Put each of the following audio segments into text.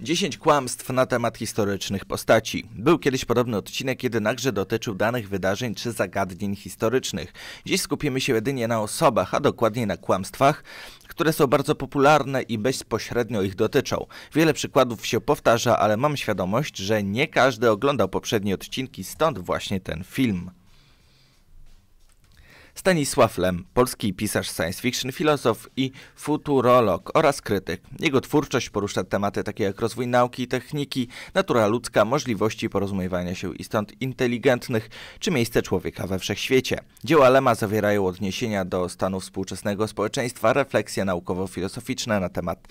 10 kłamstw na temat historycznych postaci. Był kiedyś podobny odcinek, jednakże dotyczył danych wydarzeń czy zagadnień historycznych. Dziś skupimy się jedynie na osobach, a dokładniej na kłamstwach, które są bardzo popularne i bezpośrednio ich dotyczą. Wiele przykładów się powtarza, ale mam świadomość, że nie każdy oglądał poprzednie odcinki, stąd właśnie ten film. Stanisław Lem, polski pisarz science fiction, filozof i futurolog oraz krytyk. Jego twórczość porusza tematy takie jak rozwój nauki i techniki, natura ludzka, możliwości porozumiewania się istot inteligentnych czy miejsce człowieka we wszechświecie. Dzieła Lema zawierają odniesienia do stanu współczesnego społeczeństwa, refleksje naukowo-filozoficzne na temat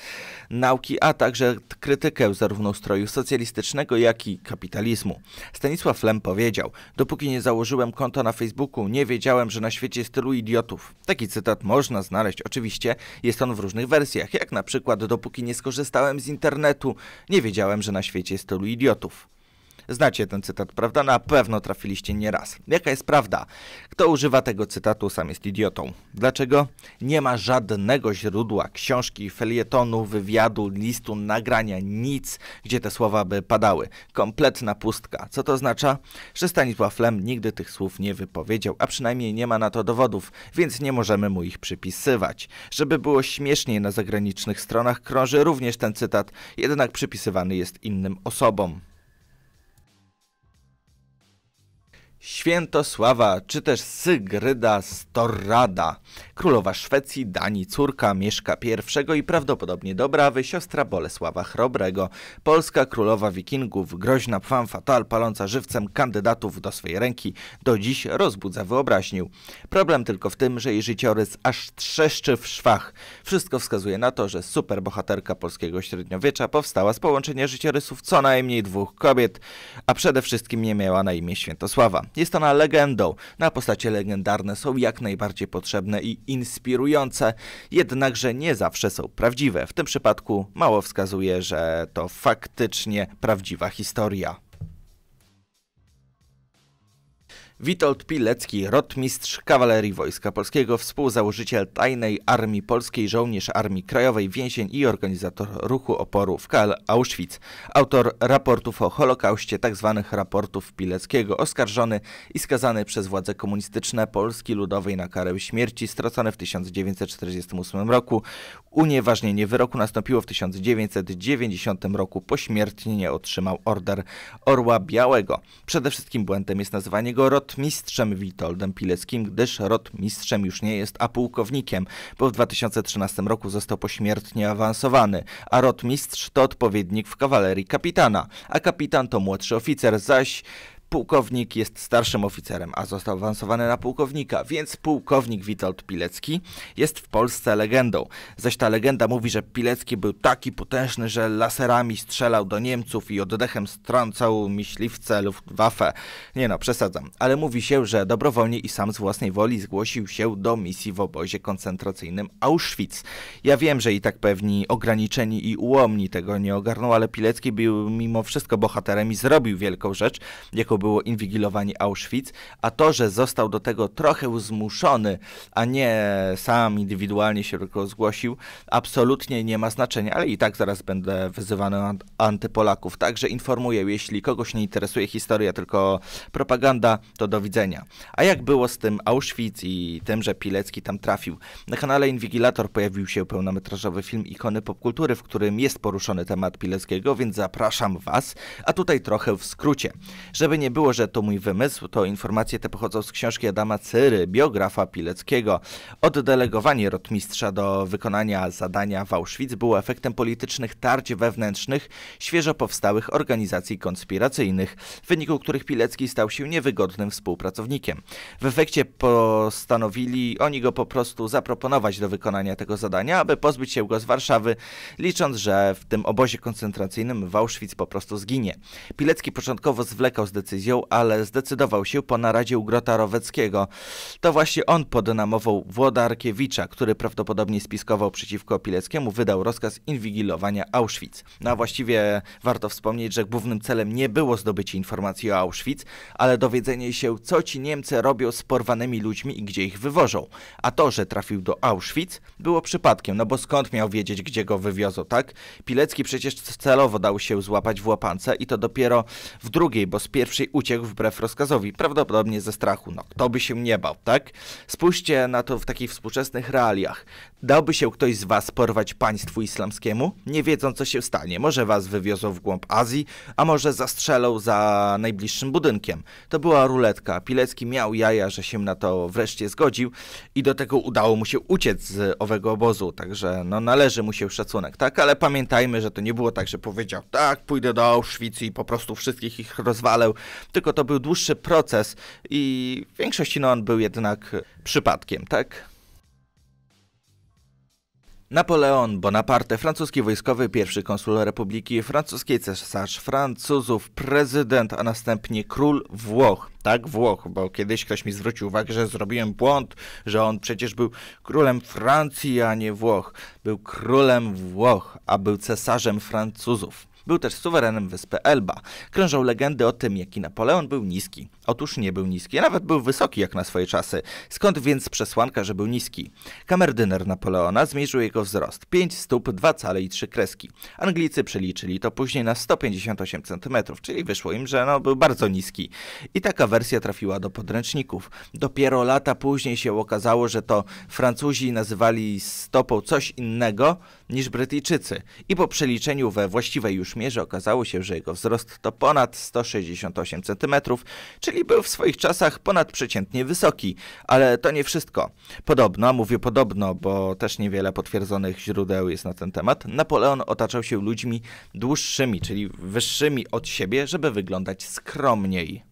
nauki, a także krytykę zarówno stroju socjalistycznego, jak i kapitalizmu. Stanisław Lem powiedział, dopóki nie założyłem konta na Facebooku, nie wiedziałem, że na świecie jest tylu idiotów. Taki cytat można znaleźć oczywiście, jest on w różnych wersjach, jak na przykład dopóki nie skorzystałem z internetu, nie wiedziałem, że na świecie jest tylu idiotów. Znacie ten cytat, prawda? Na pewno trafiliście nieraz. Jaka jest prawda? Kto używa tego cytatu, sam jest idiotą. Dlaczego? Nie ma żadnego źródła, książki, felietonu, wywiadu, listu, nagrania, nic, gdzie te słowa by padały. Kompletna pustka. Co to oznacza? Że Stanisław Lem nigdy tych słów nie wypowiedział, a przynajmniej nie ma na to dowodów, więc nie możemy mu ich przypisywać. Żeby było śmieszniej na zagranicznych stronach krąży również ten cytat, jednak przypisywany jest innym osobom. Świętosława czy też Sygryda Storrada, królowa Szwecji, Danii, córka Mieszka I i prawdopodobnie Dobrawy, siostra Bolesława Chrobrego, polska królowa wikingów, groźna pfam fatal paląca żywcem kandydatów do swojej ręki, do dziś rozbudza wyobraźnię. Problem tylko w tym, że jej życiorys aż trzeszczy w szwach. Wszystko wskazuje na to, że superbohaterka polskiego średniowiecza powstała z połączenia życiorysów co najmniej dwóch kobiet, a przede wszystkim nie miała na imię Świętosława. Jest ona legendą. Na postacie legendarne są jak najbardziej potrzebne i inspirujące, jednakże nie zawsze są prawdziwe. W tym przypadku mało wskazuje, że to faktycznie prawdziwa historia. Witold Pilecki, rotmistrz kawalerii Wojska Polskiego, współzałożyciel Tajnej Armii Polskiej, żołnierz Armii Krajowej, więzień i organizator ruchu oporu w Kal Auschwitz, autor raportów o Holokauście, tzw. Tak raportów Pileckiego, oskarżony i skazany przez władze komunistyczne Polski Ludowej na karę śmierci, stracony w 1948 roku. Unieważnienie wyroku nastąpiło w 1990 roku, pośmiertnie otrzymał order Orła Białego. Przede wszystkim błędem jest nazywanie go rot rotmistrzem Witoldem Pileckim, gdyż rotmistrzem już nie jest, a pułkownikiem, bo w 2013 roku został pośmiertnie awansowany, a rotmistrz to odpowiednik w kawalerii kapitana, a kapitan to młodszy oficer, zaś Pułkownik jest starszym oficerem, a został awansowany na pułkownika, więc pułkownik Witold Pilecki jest w Polsce legendą. Zaś ta legenda mówi, że Pilecki był taki potężny, że laserami strzelał do Niemców i oddechem strącał myśliwce Luftwaffe. Nie no, przesadzam. Ale mówi się, że dobrowolnie i sam z własnej woli zgłosił się do misji w obozie koncentracyjnym Auschwitz. Ja wiem, że i tak pewni ograniczeni i ułomni tego nie ogarną, ale Pilecki był mimo wszystko bohaterem i zrobił wielką rzecz, jaką było inwigilowanie Auschwitz, a to, że został do tego trochę zmuszony, a nie sam indywidualnie się tylko zgłosił, absolutnie nie ma znaczenia, ale i tak zaraz będę wyzywany od antypolaków. Także informuję, jeśli kogoś nie interesuje historia, tylko propaganda, to do widzenia. A jak było z tym Auschwitz i tym, że Pilecki tam trafił? Na kanale Inwigilator pojawił się pełnometrażowy film Ikony Popkultury, w którym jest poruszony temat Pileckiego, więc zapraszam Was, a tutaj trochę w skrócie. Żeby nie nie było, że to mój wymysł, to informacje te pochodzą z książki Adama Cyry, biografa Pileckiego. Oddelegowanie rotmistrza do wykonania zadania w Auschwitz było efektem politycznych tarć wewnętrznych świeżo powstałych organizacji konspiracyjnych, w wyniku których Pilecki stał się niewygodnym współpracownikiem. W efekcie postanowili oni go po prostu zaproponować do wykonania tego zadania, aby pozbyć się go z Warszawy, licząc, że w tym obozie koncentracyjnym w Auschwitz po prostu zginie. Pilecki początkowo zwlekał z decyzji decyzją, ale zdecydował się po naradzie u Grota Roweckiego. To właśnie on namową Włodarkiewicza, który prawdopodobnie spiskował przeciwko Pileckiemu, wydał rozkaz inwigilowania Auschwitz. No a właściwie warto wspomnieć, że głównym celem nie było zdobycie informacji o Auschwitz, ale dowiedzenie się, co ci Niemcy robią z porwanymi ludźmi i gdzie ich wywożą. A to, że trafił do Auschwitz, było przypadkiem, no bo skąd miał wiedzieć, gdzie go wywiozą, tak? Pilecki przecież celowo dał się złapać w łapance i to dopiero w drugiej, bo z pierwszej więcej uciekł wbrew rozkazowi, prawdopodobnie ze strachu. No, kto by się nie bał, tak? Spójrzcie na to w takich współczesnych realiach. Dałby się ktoś z was porwać państwu islamskiemu? Nie wiedzą co się stanie. Może was wywiozą w głąb Azji, a może zastrzelą za najbliższym budynkiem. To była ruletka. Pilecki miał jaja, że się na to wreszcie zgodził i do tego udało mu się uciec z owego obozu, także no należy mu się szacunek, tak? Ale pamiętajmy, że to nie było tak, że powiedział tak, pójdę do Auschwitz i po prostu wszystkich ich rozwalę, tylko to był dłuższy proces i w większości no on był jednak przypadkiem, tak? Napoleon Bonaparte, francuski wojskowy, pierwszy konsul Republiki Francuskiej, cesarz Francuzów, prezydent, a następnie król Włoch. Tak, Włoch, bo kiedyś ktoś mi zwrócił uwagę, że zrobiłem błąd, że on przecież był królem Francji, a nie Włoch. Był królem Włoch, a był cesarzem Francuzów. Był też suwerenem wyspy Elba. Krążą legendy o tym, jaki Napoleon był niski. Otóż nie był niski, a nawet był wysoki jak na swoje czasy. Skąd więc przesłanka, że był niski? Kamerdyner Napoleona zmierzył jego wzrost. 5 stóp, 2 cale i 3 kreski. Anglicy przeliczyli to później na 158 cm, czyli wyszło im, że no, był bardzo niski. I taka wersja trafiła do podręczników. Dopiero lata później się okazało, że to Francuzi nazywali stopą coś innego niż Brytyjczycy. I po przeliczeniu we właściwej już mierze okazało się, że jego wzrost to ponad 168 cm, czyli był w swoich czasach ponadprzeciętnie wysoki. Ale to nie wszystko. Podobno, mówię podobno, bo też niewiele potwierdzonych źródeł jest na ten temat, Napoleon otaczał się ludźmi dłuższymi, czyli wyższymi od siebie, żeby wyglądać skromniej.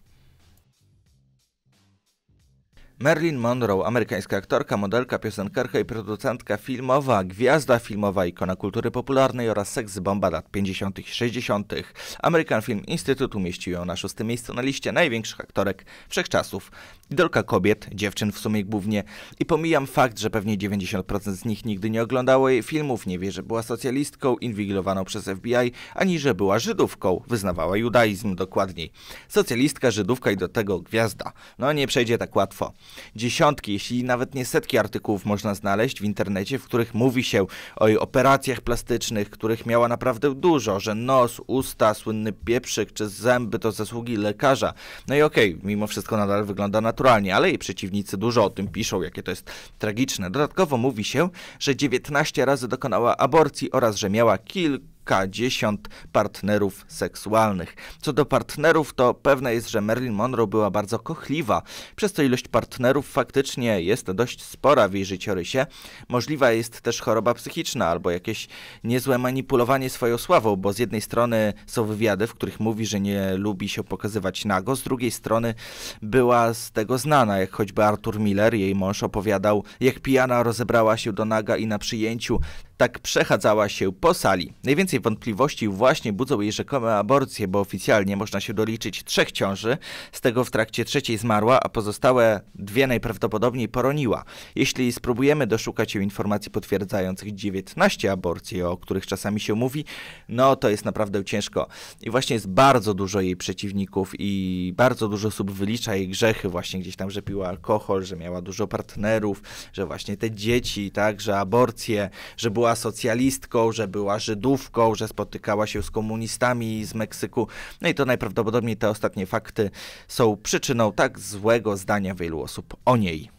Marilyn Monroe, amerykańska aktorka, modelka, piosenkarka i producentka filmowa, gwiazda filmowa, ikona kultury popularnej oraz seks bomba lat 50. i 60. American Film Institute umieścił ją na szóstym miejscu na liście największych aktorek wszechczasów. Idolka kobiet, dziewczyn w sumie głównie. I pomijam fakt, że pewnie 90% z nich nigdy nie oglądało jej filmów, nie wie, że była socjalistką, inwigilowaną przez FBI, ani że była Żydówką, wyznawała judaizm dokładniej. Socjalistka, Żydówka i do tego gwiazda. No nie przejdzie tak łatwo dziesiątki, jeśli nawet nie setki artykułów można znaleźć w internecie, w których mówi się o jej operacjach plastycznych, których miała naprawdę dużo, że nos, usta, słynny pieprzyk czy zęby to zasługi lekarza. No i okej, okay, mimo wszystko nadal wygląda naturalnie, ale jej przeciwnicy dużo o tym piszą, jakie to jest tragiczne. Dodatkowo mówi się, że 19 razy dokonała aborcji oraz że miała kilka kilkadziesiąt partnerów seksualnych. Co do partnerów, to pewne jest, że Marilyn Monroe była bardzo kochliwa, przez to ilość partnerów faktycznie jest dość spora w jej życiorysie. Możliwa jest też choroba psychiczna albo jakieś niezłe manipulowanie swoją sławą, bo z jednej strony są wywiady, w których mówi, że nie lubi się pokazywać nago, z drugiej strony była z tego znana, jak choćby Arthur Miller, jej mąż opowiadał, jak pijana rozebrała się do naga i na przyjęciu tak przechadzała się po sali. Najwięcej wątpliwości właśnie budzą jej rzekome aborcje, bo oficjalnie można się doliczyć trzech ciąży, z tego w trakcie trzeciej zmarła, a pozostałe dwie najprawdopodobniej poroniła. Jeśli spróbujemy doszukać się informacji potwierdzających 19 aborcji, o których czasami się mówi, no to jest naprawdę ciężko. I właśnie jest bardzo dużo jej przeciwników i bardzo dużo osób wylicza jej grzechy właśnie gdzieś tam, że piła alkohol, że miała dużo partnerów, że właśnie te dzieci, tak, że aborcje, że była była socjalistką, że była Żydówką, że spotykała się z komunistami z Meksyku. No i to najprawdopodobniej te ostatnie fakty są przyczyną tak złego zdania wielu osób o niej.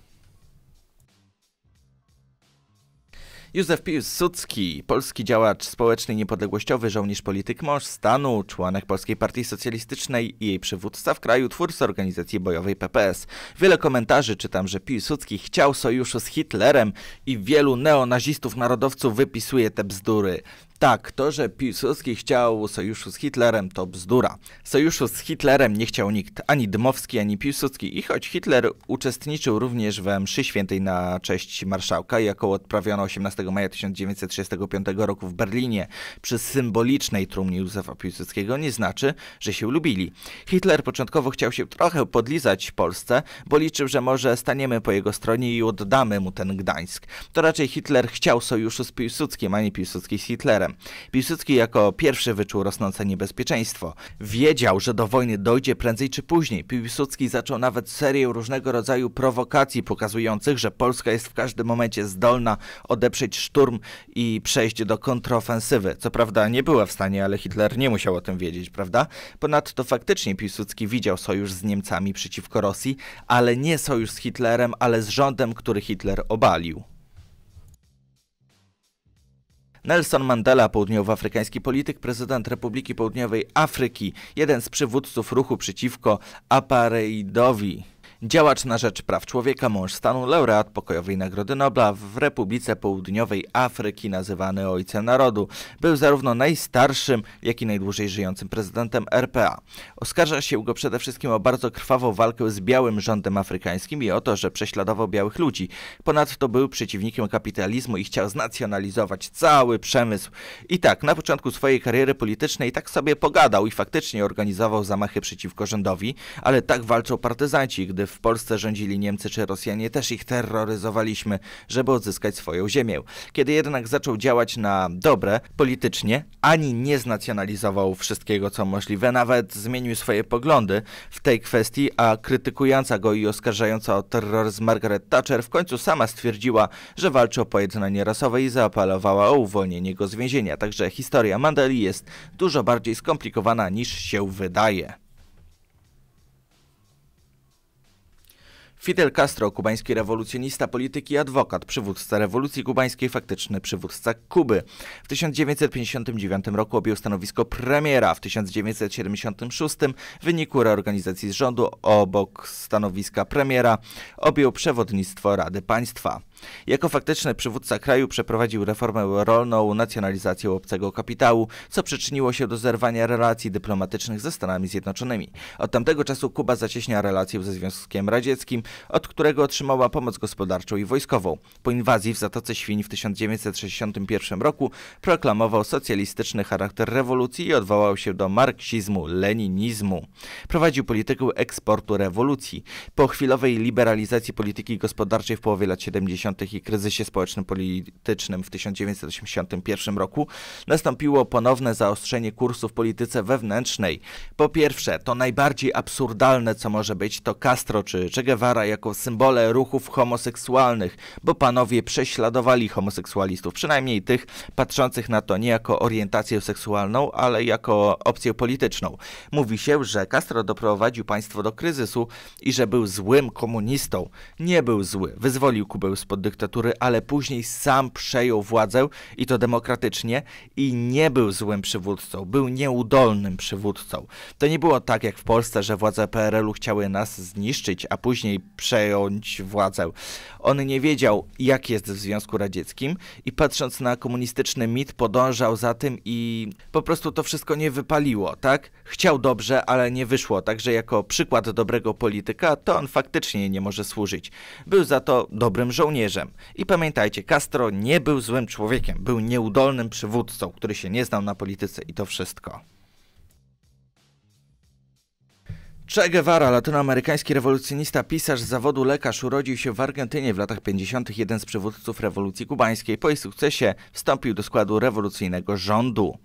Józef Piłsudski, polski działacz społeczny i niepodległościowy, żołnierz polityk, mąż stanu, członek Polskiej Partii Socjalistycznej i jej przywódca w kraju, twórca organizacji bojowej PPS. Wiele komentarzy czytam, że Piłsudski chciał sojuszu z Hitlerem i wielu neonazistów narodowców wypisuje te bzdury. Tak, to, że Piłsudski chciał sojuszu z Hitlerem, to bzdura. Sojuszu z Hitlerem nie chciał nikt, ani Dmowski, ani Piłsudski. I choć Hitler uczestniczył również we mszy świętej na cześć marszałka, jaką odprawiono 18 maja 1935 roku w Berlinie przy symbolicznej trumnie Józefa Piłsudskiego, nie znaczy, że się lubili. Hitler początkowo chciał się trochę podlizać Polsce, bo liczył, że może staniemy po jego stronie i oddamy mu ten Gdańsk. To raczej Hitler chciał sojuszu z Piłsudskim, a nie Piłsudski z Hitlerem. Hitlerem. Piłsudski jako pierwszy wyczuł rosnące niebezpieczeństwo. Wiedział, że do wojny dojdzie prędzej czy później. Piłsudski zaczął nawet serię różnego rodzaju prowokacji pokazujących, że Polska jest w każdym momencie zdolna odeprzeć szturm i przejść do kontrofensywy. Co prawda nie była w stanie, ale Hitler nie musiał o tym wiedzieć, prawda? Ponadto faktycznie Piłsudski widział sojusz z Niemcami przeciwko Rosji, ale nie sojusz z Hitlerem, ale z rządem, który Hitler obalił. Nelson Mandela, południowoafrykański polityk, prezydent Republiki Południowej Afryki, jeden z przywódców ruchu przeciwko apartheidowi. Działacz na rzecz praw człowieka, mąż stanu, laureat pokojowej Nagrody Nobla w Republice Południowej Afryki, nazywany Ojcem Narodu. Był zarówno najstarszym, jak i najdłużej żyjącym prezydentem RPA. Oskarża się go przede wszystkim o bardzo krwawą walkę z białym rządem afrykańskim i o to, że prześladował białych ludzi. Ponadto był przeciwnikiem kapitalizmu i chciał znacjonalizować cały przemysł. I tak, na początku swojej kariery politycznej tak sobie pogadał i faktycznie organizował zamachy przeciwko rządowi, ale tak walczą partyzanci, gdy w w Polsce rządzili Niemcy czy Rosjanie, też ich terroryzowaliśmy, żeby odzyskać swoją ziemię. Kiedy jednak zaczął działać na dobre politycznie, ani nie znacjonalizował wszystkiego, co możliwe, nawet zmienił swoje poglądy w tej kwestii, a krytykująca go i oskarżająca o terroryzm Margaret Thatcher w końcu sama stwierdziła, że walczy o pojednanie rasowe i zaapelowała o uwolnienie go z więzienia. Także historia Mandeli jest dużo bardziej skomplikowana niż się wydaje. Fidel Castro, kubański rewolucjonista, polityk i adwokat, przywódca rewolucji kubańskiej, faktyczny przywódca Kuby. W 1959 roku objął stanowisko premiera, w 1976 w wyniku reorganizacji rządu obok stanowiska premiera objął przewodnictwo Rady Państwa. Jako faktyczny przywódca kraju przeprowadził reformę rolną, nacjonalizację obcego kapitału, co przyczyniło się do zerwania relacji dyplomatycznych ze Stanami Zjednoczonymi. Od tamtego czasu Kuba zacieśnia relacje ze Związkiem Radzieckim, od którego otrzymała pomoc gospodarczą i wojskową. Po inwazji w Zatoce Świń w 1961 roku proklamował socjalistyczny charakter rewolucji i odwołał się do marksizmu, leninizmu. Prowadził politykę eksportu rewolucji. Po chwilowej liberalizacji polityki gospodarczej w połowie lat 70. i kryzysie społeczno-politycznym w 1981 roku nastąpiło ponowne zaostrzenie kursu w polityce wewnętrznej. Po pierwsze, to najbardziej absurdalne, co może być, to Castro czy Che Guevara Bolsonara jako symbole ruchów homoseksualnych, bo panowie prześladowali homoseksualistów, przynajmniej tych patrzących na to nie jako orientację seksualną, ale jako opcję polityczną. Mówi się, że Castro doprowadził państwo do kryzysu i że był złym komunistą. Nie był zły, wyzwolił Kubę spod dyktatury, ale później sam przejął władzę i to demokratycznie i nie był złym przywódcą, był nieudolnym przywódcą. To nie było tak jak w Polsce, że władze PRL-u chciały nas zniszczyć, a później przejąć władzę. On nie wiedział, jak jest w Związku Radzieckim i patrząc na komunistyczny mit, podążał za tym i po prostu to wszystko nie wypaliło, tak? Chciał dobrze, ale nie wyszło, także jako przykład dobrego polityka, to on faktycznie nie może służyć. Był za to dobrym żołnierzem. I pamiętajcie, Castro nie był złym człowiekiem, był nieudolnym przywódcą, który się nie znał na polityce i to wszystko. Che Guevara, latynoamerykański rewolucjonista, pisarz z zawodu lekarz, urodził się w Argentynie w latach 50. jeden z przywódców rewolucji kubańskiej. Po jej sukcesie wstąpił do składu rewolucyjnego rządu.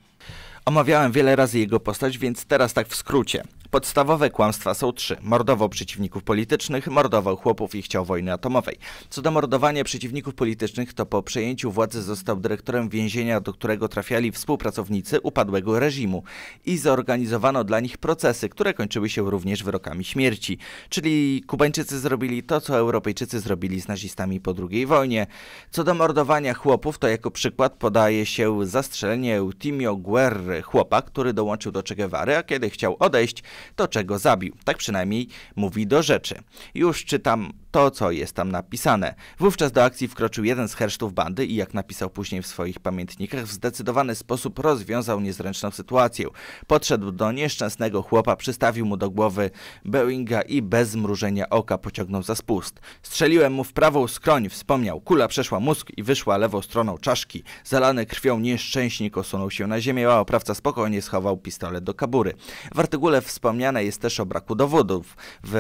Omawiałem wiele razy jego postać, więc teraz tak w skrócie. Podstawowe kłamstwa są trzy. Mordował przeciwników politycznych, mordował chłopów i chciał wojny atomowej. Co do mordowania przeciwników politycznych, to po przejęciu władzy został dyrektorem więzienia, do którego trafiali współpracownicy upadłego reżimu i zorganizowano dla nich procesy, które kończyły się również wyrokami śmierci. Czyli Kubańczycy zrobili to, co Europejczycy zrobili z nazistami po II wojnie. Co do mordowania chłopów, to jako przykład podaje się zastrzelenie Timio Guerry, chłopa, który dołączył do Che Guevary, a kiedy chciał odejść, to czego zabił. Tak przynajmniej mówi do rzeczy. Już czytam to, co jest tam napisane. Wówczas do akcji wkroczył jeden z hersztów bandy i jak napisał później w swoich pamiętnikach, w zdecydowany sposób rozwiązał niezręczną sytuację. Podszedł do nieszczęsnego chłopa, przystawił mu do głowy Boeinga i bez mrużenia oka pociągnął za spust. Strzeliłem mu w prawą skroń, wspomniał. Kula przeszła mózg i wyszła lewą stroną czaszki. Zalany krwią nieszczęśnik osunął się na ziemię, a oprawca spokojnie schował pistolet do kabury. W artykule wspomniane jest też o braku dowodów w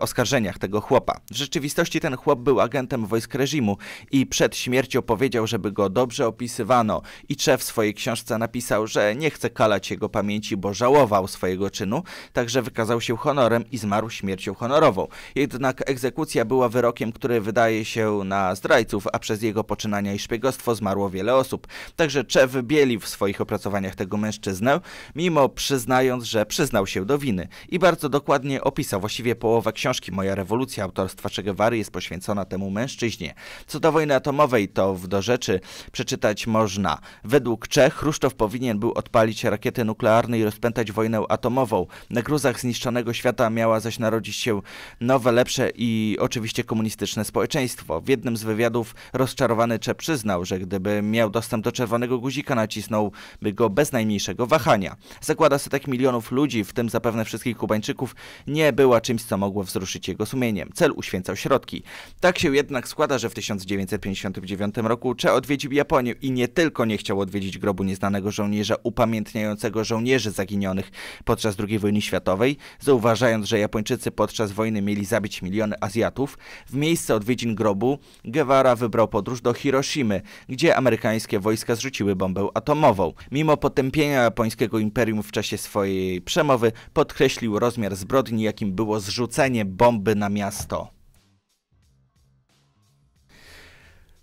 oskarżeniach tego chłopa. Rzecz rzeczywistości ten chłop był agentem wojsk reżimu i przed śmiercią powiedział, żeby go dobrze opisywano. I Cze w swojej książce napisał, że nie chce kalać jego pamięci, bo żałował swojego czynu, także wykazał się honorem i zmarł śmiercią honorową. Jednak egzekucja była wyrokiem, który wydaje się na zdrajców, a przez jego poczynania i szpiegostwo zmarło wiele osób. Także Cze wybielił w swoich opracowaniach tego mężczyznę, mimo przyznając, że przyznał się do winy. I bardzo dokładnie opisał właściwie połowę książki Moja rewolucja autorstwa Che Guevary jest poświęcona temu mężczyźnie. Co do wojny atomowej, to w do rzeczy przeczytać można. Według Czech Chruszczow powinien był odpalić rakiety nuklearne i rozpętać wojnę atomową. Na gruzach zniszczonego świata miała zaś narodzić się nowe, lepsze i oczywiście komunistyczne społeczeństwo. W jednym z wywiadów rozczarowany Cze przyznał, że gdyby miał dostęp do czerwonego guzika, nacisnąłby go bez najmniejszego wahania. Zakłada setek milionów ludzi, w tym zapewne wszystkich Kubańczyków, nie była czymś, co mogło wzruszyć jego sumieniem. Cel uświęcenia środki. Tak się jednak składa, że w 1959 roku Che odwiedził Japonię i nie tylko nie chciał odwiedzić grobu nieznanego żołnierza upamiętniającego żołnierzy zaginionych podczas II wojny światowej, zauważając, że Japończycy podczas wojny mieli zabić miliony Azjatów, w miejsce odwiedzin grobu Guevara wybrał podróż do Hiroshimy, gdzie amerykańskie wojska zrzuciły bombę atomową. Mimo potępienia japońskiego imperium w czasie swojej przemowy, podkreślił rozmiar zbrodni, jakim było zrzucenie bomby na miasto.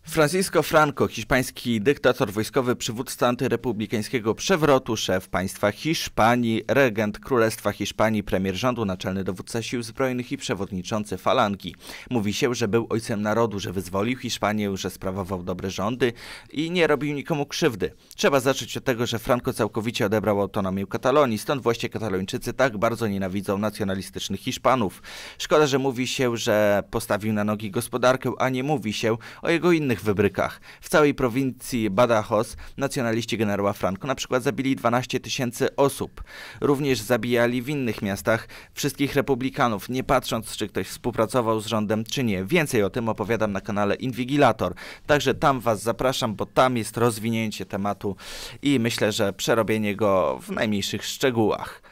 Francisco Franco, hiszpański dyktator wojskowy, przywódca antyrepublikańskiego przewrotu, szef państwa Hiszpanii, regent Królestwa Hiszpanii, premier rządu, naczelny dowódca sił zbrojnych i przewodniczący falangi. Mówi się, że był ojcem narodu, że wyzwolił Hiszpanię, że sprawował dobre rządy i nie robił nikomu krzywdy. Trzeba zacząć od tego, że Franco całkowicie odebrał autonomię Katalonii, stąd właśnie katalończycy tak bardzo nienawidzą nacjonalistycznych Hiszpanów. Szkoda, że mówi się, że postawił na nogi gospodarkę, a nie mówi się o jego innych innych wybrykach. W całej prowincji Badajoz nacjonaliści generała Franco na przykład zabili 12 tysięcy osób. Również zabijali w innych miastach wszystkich republikanów, nie patrząc czy ktoś współpracował z rządem czy nie. Więcej o tym opowiadam na kanale Invigilator, Także tam was zapraszam, bo tam jest rozwinięcie tematu i myślę, że przerobienie go w najmniejszych szczegółach.